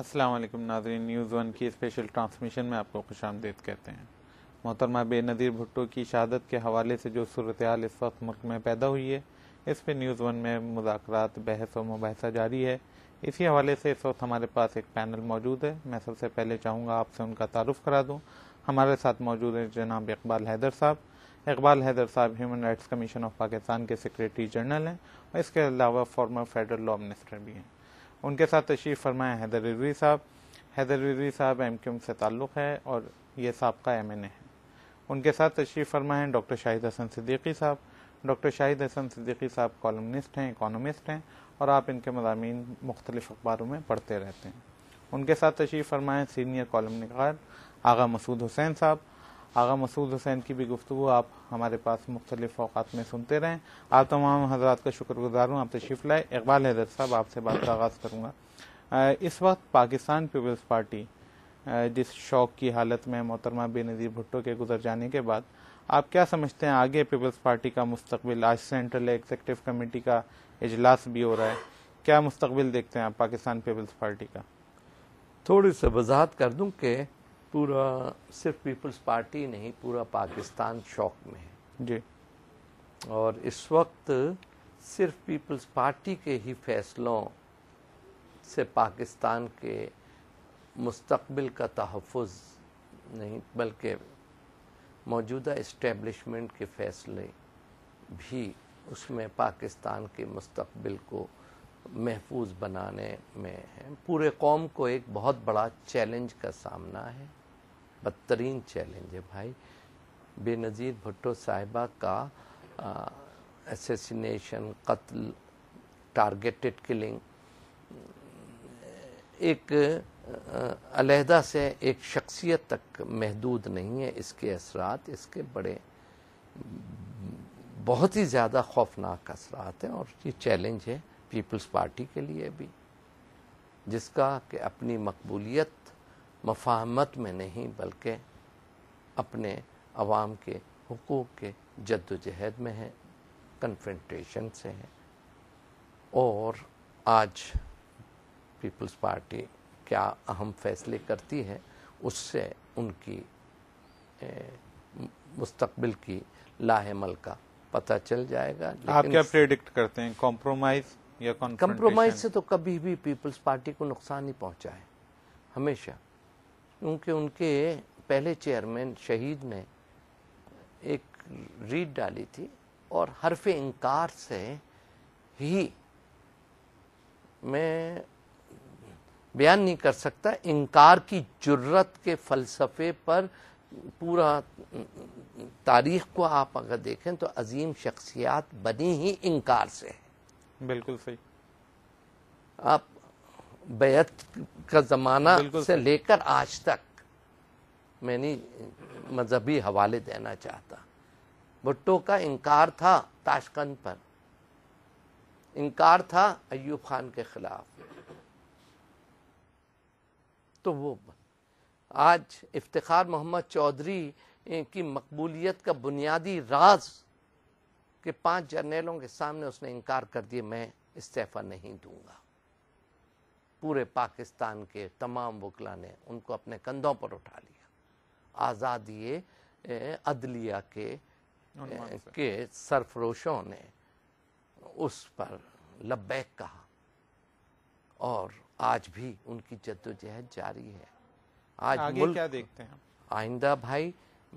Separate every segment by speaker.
Speaker 1: असलम नाजरीन news one की special transmission में आपको खुश आमदेद कहते हैं मोहतरमा बेनज़ीर भुट्टो की शहादत के हवाले से जो सूरत हाल इस वक्त मुल्क में पैदा हुई है इस पर न्यूज़ वन में मुजाकर बहस और मुबसा जारी है इसी हवाले से इस वक्त हमारे पास एक पैनल मौजूद है मैं सबसे पहले चाहूँगा आपसे उनका तारुफ करा दूँ हमारे साथ मौजूद है जनाब इकबाल हैदर साहब इकबाल हैदर साहब human rights commission of Pakistan के सेक्रेटरी जनरल हैं और इसके अलावा फॉर्मर फेडरल लॉ मिनिस्टर भी हैं उनके साथ तशरीफ़ फरमाया हैदर रिजवी साहब हैदर रिजवी साहब एम क्यूम से ताल्लुक़ है और ये सबका एम एन ए है उनके साथ तशरीफ़ हैं डॉक्टर शाहिद हसन सिद्दीकी साहब डॉक्टर शाहिद हसन सिद्दीकी साहब कॉलमनिस्ट हैं इकानमिस्ट हैं और आप इनके मजामी मुख्तलिफ अखबारों में पढ़ते रहते हैं उनके साथ तशरीफ़ फरमाएँ सीनियर कॉलम निकार आगा मसूद हुसैन साहब आगा मसूद हुसैन की भी गुफ्तु आप हमारे पास मुख्तलिफ अवकात में सुनते रहें आप तमाम हजरात का शुक्रगुजार हूँ आप तशरीफ लाए इकबाल हैदर साहब आपसे बात का आगाज़ करूँगा इस वक्त पाकिस्तान पीपल्स पार्टी जिस शौक की हालत में मोहतरमा बेनज़ीर भुट्टो के गुजर जाने के बाद आप क्या समझते हैं आगे पीपल्स पार्टी का मुस्तबिल आज सेंट्रल एग्जीक्यूटिव कमेटी का इजलास भी हो रहा है क्या मुस्तबिल देखते हैं आप पाकिस्तान पीपल्स
Speaker 2: पार्टी का थोड़ी सी वजाहत कर दूँ कि पूरा सिर्फ पीपल्स पार्टी नहीं पूरा पाकिस्तान शौक में है जी और इस वक्त सिर्फ पीपल्स पार्टी के ही फैसलों से पाकिस्तान के मुस्तकबिल का तहफ़ नहीं बल्कि मौजूदा इस्टेबलिशमेंट के फैसले भी उसमें पाकिस्तान के मुस्तबिल को महफूज बनाने में है पूरे कौम को एक बहुत बड़ा चैलेंज का सामना है बदतरीन चैलेंज है भाई बेनज़ीर भुट्टो साहिबा का एसेसिनेशन कत्ल टारगेटेड किलिंग एक अलहदा से एक शख्सियत तक महदूद नहीं है इसके असरात इसके बड़े बहुत ही ज़्यादा खौफनाक असरात हैं और ये चैलेंज है पीपल्स पार्टी के लिए भी जिसका कि अपनी मकबूलियत मफाहमत में नहीं बल्कि अपने अवाम के हकूक़ के जद्दोजहद में है कन्फ्रेंटेशन से है और आज पीपल्स पार्टी क्या अहम फैसले करती है उससे उनकी मुस्तबिल की लाहमल का पता चल जाएगा आप क्या
Speaker 1: प्रेडिक्ट करते हैं कॉम्प्रोमाइज या कॉम्प्रोमाइज से
Speaker 2: तो कभी भी पीपल्स पार्टी को नुकसान ही पहुंचा है हमेशा क्योंकि उनके पहले चेयरमैन शहीद ने एक रीड डाली थी और हरफ इनकार से ही मैं बयान नहीं कर सकता इनकार की जरूरत के फलसफे पर पूरा तारीख को आप अगर देखें तो अजीम शख्सियात बनी ही इनकार से है बिल्कुल सही आप बैत का ज़माना से लेकर आज तक मैं नहीं मजहबी हवाले देना चाहता भुट्टो का इनकार था ताशकंद पर इनकार था अयूब खान के खिलाफ तो वो आज इफ्तार मोहम्मद चौधरी की मकबूलियत का बुनियादी राज के पांच जर्नलों के सामने उसने इनकार कर दिया मैं इस्तीफ़ा नहीं दूंगा पूरे पाकिस्तान के तमाम वकला ने उनको अपने कंधों पर उठा लिया आज़ादी अदलिया के के सरफरोशों ने उस पर लबैक कहा और आज भी उनकी जद्दोजहद जारी है आज मुल्क क्या देखते हैं आइंदा भाई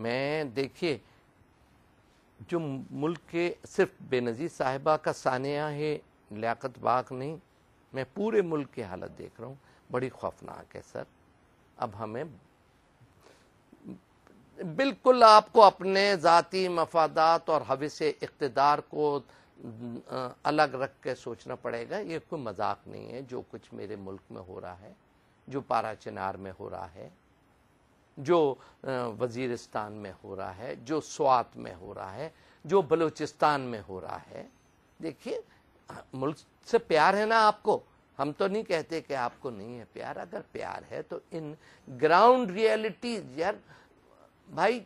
Speaker 2: मैं देखिए जो मुल्क के सिर्फ बेनज़ीर साहिबा का सानिया है लियाकत बाग नहीं मैं पूरे मुल्क की हालत देख रहा हूँ बड़ी खौफनाक है सर अब हमें बिल्कुल आपको अपने ज़ाती मफादात और हवे से इकतदार को अलग रख के सोचना पड़ेगा ये कोई मजाक नहीं है जो कुछ मेरे मुल्क में हो रहा है जो पारा चिनार में हो रहा है जो वजीरिस्तान में हो रहा है जो स्वात में हो रहा है जो बलूचिस्तान में हो रहा है देखिए मुल्क से प्यार है ना आपको हम तो नहीं कहते कि आपको नहीं है प्यार अगर प्यार है तो इन ग्राउंड रियलिटीज यार भाई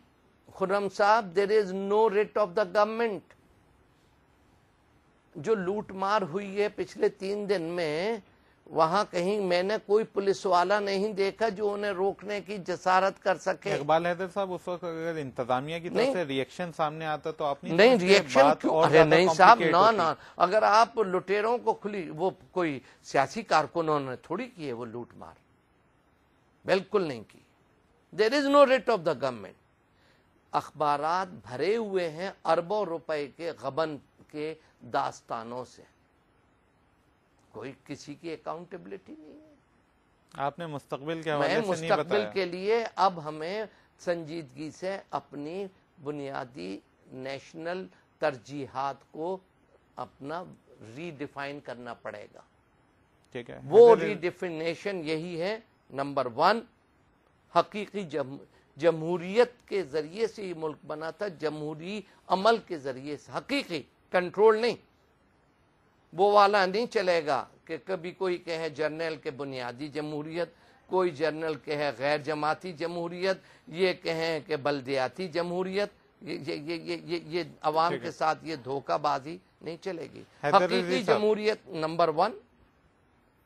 Speaker 2: खुर्रम साहब there is no writ of the government जो लूटमार हुई है पिछले तीन दिन में वहाँ कहीं मैंने कोई पुलिस वाला नहीं देखा जो उन्हें रोकने की जसारत कर सके इकबाल हैदर साहब उस वक्त अगर इंतजामिया की तरफ से रिएक्शन सामने आता तो आप नहीं रिएक्शन अरे नहीं साहब ना ना अगर आप लुटेरों को खुली वो कोई सियासी कारकुनों ने थोड़ी की है वो लूट मार बिल्कुल नहीं की there is no writ of the government अखबार भरे हुए हैं अरबों रुपए के गबन के दास्तानों से कोई किसी की अकाउंटेबिलिटी नहीं
Speaker 1: है आपने मुस्तकबिल
Speaker 2: के मैं मुस्तकबिल के लिए अब हमें संजीदगी से अपनी बुनियादी नेशनल तरजीहत को अपना रीडिफाइन करना पड़ेगा ठीक है वो रीडिफिनेशन यही है नंबर वन हकीकी जम, जमहूरियत के जरिए से ये मुल्क बना था जमहूरी अमल के जरिए से हकीकी कंट्रोल नहीं वो वाला नहीं चलेगा कि कभी कोई कहे जर्नल के बुनियादी जमहूरियत कोई जर्नल कहे गैर जमाती जमहूरियत ये कहें कि बल्दियाती जमहूरियत ये ये ये ये ये, अवाम के साथ ये धोखाबाजी नहीं चलेगी हकीकी जमहूरियत नंबर वन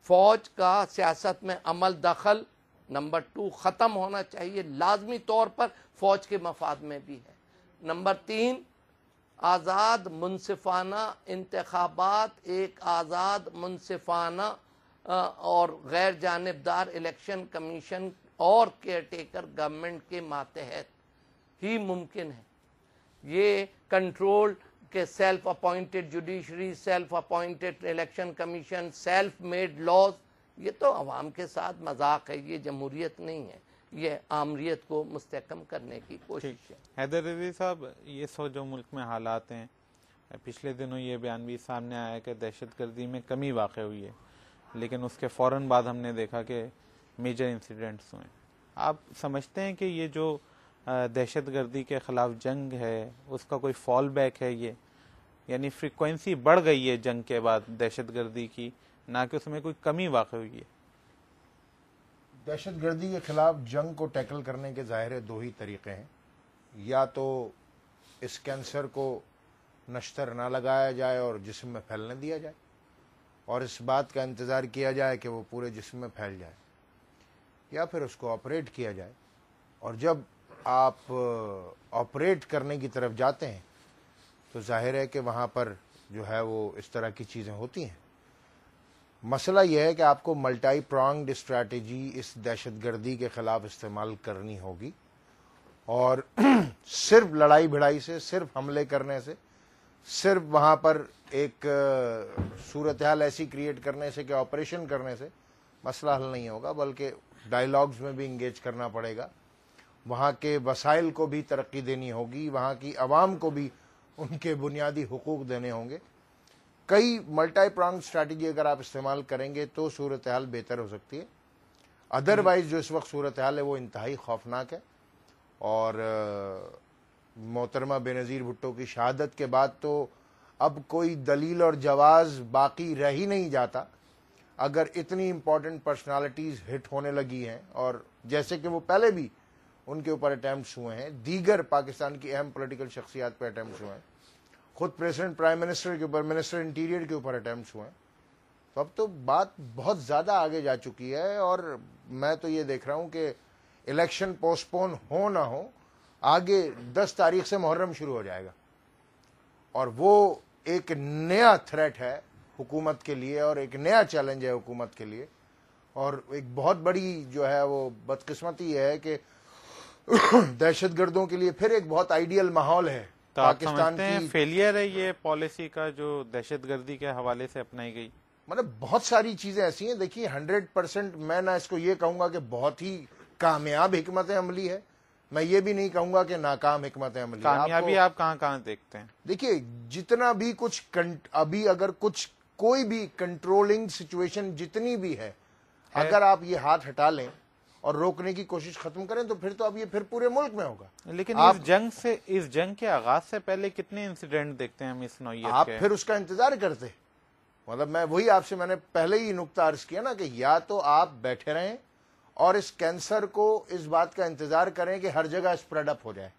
Speaker 2: फौज का सियासत में अमल दखल नंबर टू ख़त्म होना चाहिए लाजमी तौर पर फौज के मफाद में भी है नंबर तीन आज़ाद मुनफाना इंतबात एक आज़ाद मुनफाना और गैर जानबदार इलेक्शन कमीशन और केयर टेकर गवर्नमेंट के मातहत ही मुमकिन है ये कंट्रोल के self appointed judiciary self appointed election commission self made laws ये तो आवाम के साथ मजाक है ये जमहूरियत नहीं है ये आमरीत को मुस्तकम करने की कोशिश है
Speaker 1: हैदर रजी साहब ये सो जो मुल्क में हालात हैं पिछले दिनों ये बयान भी सामने आया कि दहशत गर्दी में कमी वाक़ हुई है लेकिन उसके फ़ौर बाद हमने देखा कि मेजर इंसिडेंट्स हुए आप समझते हैं कि ये जो दहशत गर्दी के ख़िलाफ़ जंग है उसका कोई फॉल बैक है ये यानी फ्रिक्वेंसी बढ़ गई है जंग के बाद दहशत गर्दी की ना कि उसमें कोई कमी वाक़ हुई है
Speaker 3: दहशत गर्दी के खिलाफ जंग को टैकल करने के ज़ाहिर दो ही तरीक़े हैं या तो इस कैंसर को नश्तर ना लगाया जाए और जिसम में फैलने दिया जाए और इस बात का इंतज़ार किया जाए कि वो पूरे जिसम में फैल जाए या फिर उसको ऑपरेट किया जाए और जब आप ऑपरेट करने की तरफ जाते हैं तो जाहिर है कि वहाँ पर जो है वो इस तरह की चीज़ें होती हैं मसला यह है कि आपको मल्टाई प्रॉन्ग्ड स्ट्रैटेजी इस दहशतगर्दी के खिलाफ इस्तेमाल करनी होगी और सिर्फ लड़ाई भिड़ाई से सिर्फ हमले करने से सिर्फ वहाँ पर एक सूरत हाल ऐसी क्रिएट करने से कि ऑपरेशन करने से मसला हल नहीं होगा बल्कि डायलॉग्स में भी इंगेज करना पड़ेगा वहाँ के वसाइल को भी तरक्की देनी होगी वहाँ की आवाम को भी उनके बुनियादी हकूक़ देने होंगे कई मल्टाई प्रांग स्ट्रैटेजी अगर आप इस्तेमाल करेंगे तो सूरत हाल बेहतर हो सकती है अदरवाइज जो इस वक्त सूरत हाल है वो इंतहाई खौफनाक है और मोहतरमा बेनज़ीर भुट्टो की शहादत के बाद तो अब कोई दलील और जवाज बाकी रह ही नहीं जाता अगर इतनी इंपॉर्टेंट पर्सनालिटीज़ हिट होने लगी हैं और जैसे कि वो पहले भी उनके ऊपर अटैम्प्ट हुए हैं दीगर पाकिस्तान की अहम पोलिटिकल शख्सियात पर अटैम्प्ट हुए हैं खुद प्रेसिडेंट प्राइम मिनिस्टर के ऊपर मिनिस्टर इंटीरियर के ऊपर अटैम्प्ट हुए तो अब तो बात बहुत ज़्यादा आगे जा चुकी है और मैं तो ये देख रहा हूँ कि इलेक्शन पोस्टपोन हो ना हो आगे 10 तारीख से मुहर्रम शुरू हो जाएगा और वो एक नया थ्रेट है हुकूमत के लिए और एक नया चैलेंज है हुकूमत के लिए और एक बहुत बड़ी जो है वो बदकिस्मती है कि दहशत गर्दों के लिए फिर एक बहुत आइडियल माहौल है तो आप समझते हैं
Speaker 1: फेलियर है ये पॉलिसी का जो दहशत गर्दी के हवाले से अपनाई गई
Speaker 3: मतलब बहुत सारी चीजें ऐसी हैं देखिए हंड्रेड परसेंट मैं ना इसको ये कहूंगा कि बहुत ही कामयाब हमत अमली है मैं ये भी नहीं कहूंगा कि नाकाम हमत अमली कामयाबी आप कहाँ कहाँ देखते हैं देखिए जितना भी कुछ अभी अगर कुछ कोई भी कंट्रोलिंग सिचुएशन जितनी भी है। अगर आप ये हाथ हटा लें और रोकने की कोशिश खत्म करें तो फिर तो अब ये फिर पूरे मुल्क में होगा लेकिन आप, इस जंग से इस जंग के आगाज से पहले कितने इंसिडेंट देखते हैं हम इस नोयत आप के? फिर उसका इंतजार करते मतलब मैं वही आपसे मैंने पहले ही नुकता अर्ज किया ना कि या तो आप बैठे रहें और इस कैंसर को इस बात का इंतजार करें कि हर जगह स्प्रेडअप हो जाए